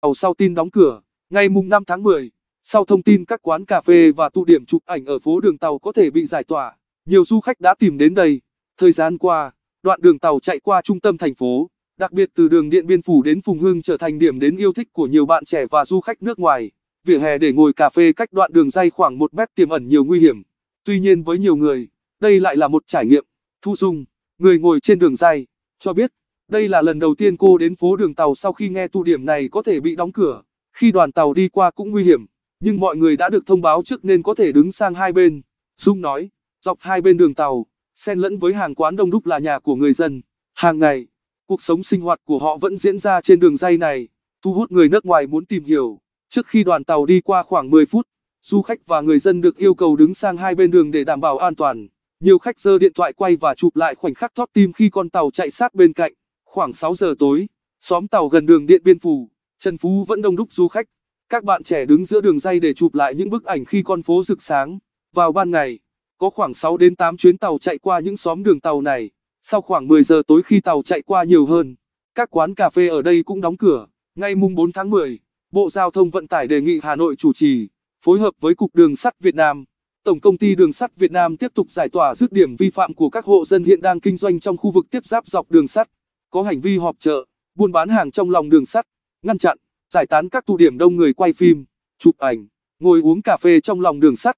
Âu sau tin đóng cửa, ngày mùng 5 tháng 10, sau thông tin các quán cà phê và tụ điểm chụp ảnh ở phố đường tàu có thể bị giải tỏa, nhiều du khách đã tìm đến đây. Thời gian qua, đoạn đường tàu chạy qua trung tâm thành phố, đặc biệt từ đường Điện Biên Phủ đến Phùng Hưng trở thành điểm đến yêu thích của nhiều bạn trẻ và du khách nước ngoài. Vỉa hè để ngồi cà phê cách đoạn đường dây khoảng 1 mét tiềm ẩn nhiều nguy hiểm. Tuy nhiên với nhiều người, đây lại là một trải nghiệm. Thu Dung, người ngồi trên đường dây, cho biết đây là lần đầu tiên cô đến phố đường tàu sau khi nghe tụ điểm này có thể bị đóng cửa. Khi đoàn tàu đi qua cũng nguy hiểm, nhưng mọi người đã được thông báo trước nên có thể đứng sang hai bên. Dung nói, dọc hai bên đường tàu, xen lẫn với hàng quán đông đúc là nhà của người dân. Hàng ngày, cuộc sống sinh hoạt của họ vẫn diễn ra trên đường dây này, thu hút người nước ngoài muốn tìm hiểu. Trước khi đoàn tàu đi qua khoảng 10 phút, du khách và người dân được yêu cầu đứng sang hai bên đường để đảm bảo an toàn. Nhiều khách giơ điện thoại quay và chụp lại khoảnh khắc thót tim khi con tàu chạy sát bên cạnh. Khoảng 6 giờ tối, xóm tàu gần đường Điện Biên Phủ, Trần Phú vẫn đông đúc du khách. Các bạn trẻ đứng giữa đường dây để chụp lại những bức ảnh khi con phố rực sáng. Vào ban ngày, có khoảng 6 đến 8 chuyến tàu chạy qua những xóm đường tàu này. Sau khoảng 10 giờ tối khi tàu chạy qua nhiều hơn, các quán cà phê ở đây cũng đóng cửa. Ngày mùng 4 tháng 10, Bộ Giao thông Vận tải đề nghị Hà Nội chủ trì, phối hợp với Cục Đường sắt Việt Nam, Tổng công ty Đường sắt Việt Nam tiếp tục giải tỏa dứt điểm vi phạm của các hộ dân hiện đang kinh doanh trong khu vực tiếp giáp dọc đường sắt có hành vi họp chợ, buôn bán hàng trong lòng đường sắt, ngăn chặn, giải tán các tụ điểm đông người quay phim, chụp ảnh, ngồi uống cà phê trong lòng đường sắt.